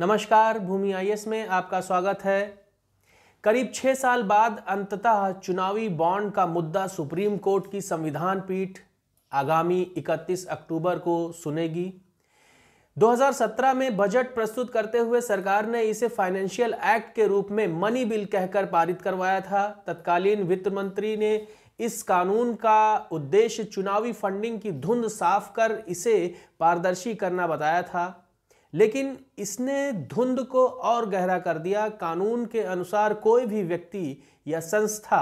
नमस्कार भूमि आई में आपका स्वागत है करीब छह साल बाद अंततः चुनावी बॉन्ड का मुद्दा सुप्रीम कोर्ट की संविधान पीठ आगामी 31 अक्टूबर को सुनेगी 2017 में बजट प्रस्तुत करते हुए सरकार ने इसे फाइनेंशियल एक्ट के रूप में मनी बिल कहकर पारित करवाया था तत्कालीन वित्त मंत्री ने इस कानून का उद्देश्य चुनावी फंडिंग की धुंध साफ कर इसे पारदर्शी करना बताया था लेकिन इसने धुंध को और गहरा कर दिया कानून के अनुसार कोई भी व्यक्ति या संस्था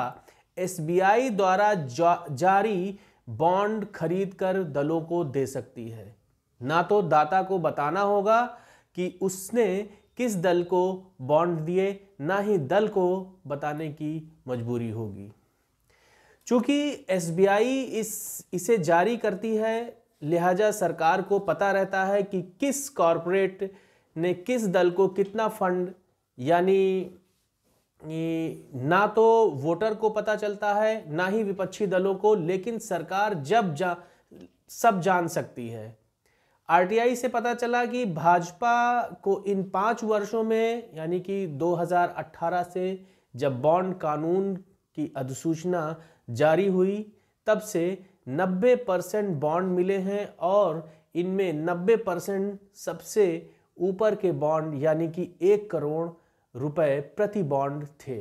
एसबीआई द्वारा जा, जारी बॉन्ड खरीद कर दलों को दे सकती है ना तो दाता को बताना होगा कि उसने किस दल को बॉन्ड दिए ना ही दल को बताने की मजबूरी होगी चूंकि एसबीआई इस इसे जारी करती है लिहाजा सरकार को पता रहता है कि किस कॉरपोरेट ने किस दल को कितना फंड यानी ना तो वोटर को पता चलता है ना ही विपक्षी दलों को लेकिन सरकार जब जा सब जान सकती है आरटीआई से पता चला कि भाजपा को इन पाँच वर्षों में यानी कि 2018 से जब बॉन्ड कानून की अधिसूचना जारी हुई तब से नब्बे परसेंट बॉन्ड मिले हैं और इनमें नब्बे परसेंट सबसे ऊपर के बॉन्ड यानी कि एक करोड़ रुपए प्रति बॉन्ड थे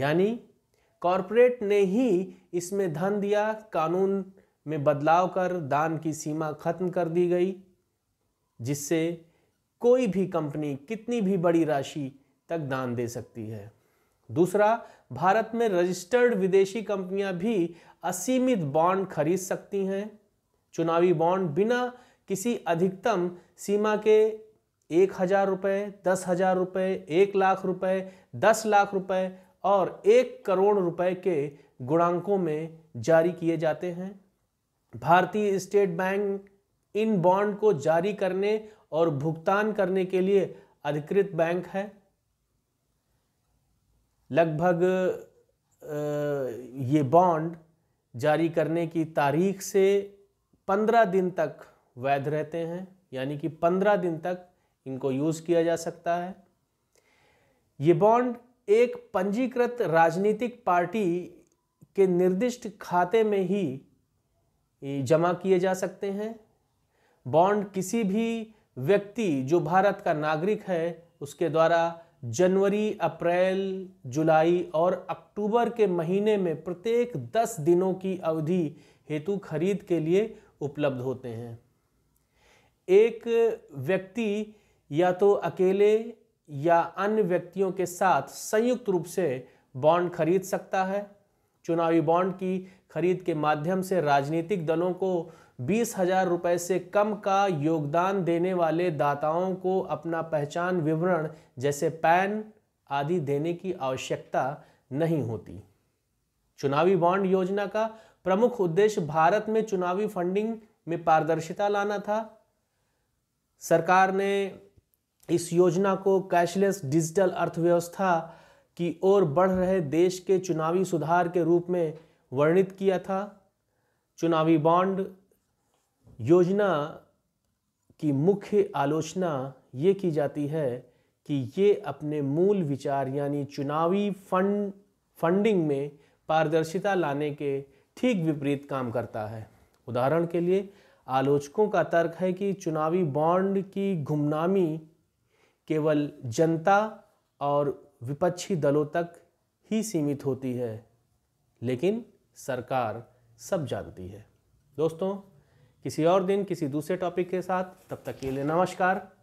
यानी कॉरपोरेट ने ही इसमें धन दिया कानून में बदलाव कर दान की सीमा खत्म कर दी गई जिससे कोई भी कंपनी कितनी भी बड़ी राशि तक दान दे सकती है दूसरा भारत में रजिस्टर्ड विदेशी कंपनियां भी असीमित बॉन्ड खरीद सकती हैं चुनावी बॉन्ड बिना किसी अधिकतम सीमा के एक हज़ार रुपये दस हज़ार रुपये एक लाख रुपये दस लाख रुपये और एक करोड़ रुपए के गुणांकों में जारी किए जाते हैं भारतीय स्टेट बैंक इन बॉन्ड को जारी करने और भुगतान करने के लिए अधिकृत बैंक है लगभग ये बॉन्ड जारी करने की तारीख से पंद्रह दिन तक वैध रहते हैं यानी कि पंद्रह दिन तक इनको यूज़ किया जा सकता है ये बॉन्ड एक पंजीकृत राजनीतिक पार्टी के निर्दिष्ट खाते में ही जमा किए जा सकते हैं बॉन्ड किसी भी व्यक्ति जो भारत का नागरिक है उसके द्वारा जनवरी अप्रैल जुलाई और अक्टूबर के महीने में प्रत्येक 10 दिनों की अवधि हेतु खरीद के लिए उपलब्ध होते हैं एक व्यक्ति या तो अकेले या अन्य व्यक्तियों के साथ संयुक्त रूप से बॉन्ड खरीद सकता है चुनावी बॉन्ड की खरीद के माध्यम से राजनीतिक दलों को बीस हजार रुपए से कम का योगदान देने वाले दाताओं को अपना पहचान विवरण जैसे पैन आदि देने की आवश्यकता नहीं होती चुनावी बॉन्ड योजना का प्रमुख उद्देश्य भारत में चुनावी फंडिंग में पारदर्शिता लाना था सरकार ने इस योजना को कैशलेस डिजिटल अर्थव्यवस्था की ओर बढ़ रहे देश के चुनावी सुधार के रूप में वर्णित किया था चुनावी बॉन्ड योजना की मुख्य आलोचना ये की जाती है कि ये अपने मूल विचार यानी चुनावी फंड फंडिंग में पारदर्शिता लाने के ठीक विपरीत काम करता है उदाहरण के लिए आलोचकों का तर्क है कि चुनावी बॉन्ड की गुमनामी केवल जनता और विपक्षी दलों तक ही सीमित होती है लेकिन सरकार सब जानती है दोस्तों किसी और दिन किसी दूसरे टॉपिक के साथ तब तक के लिए नमस्कार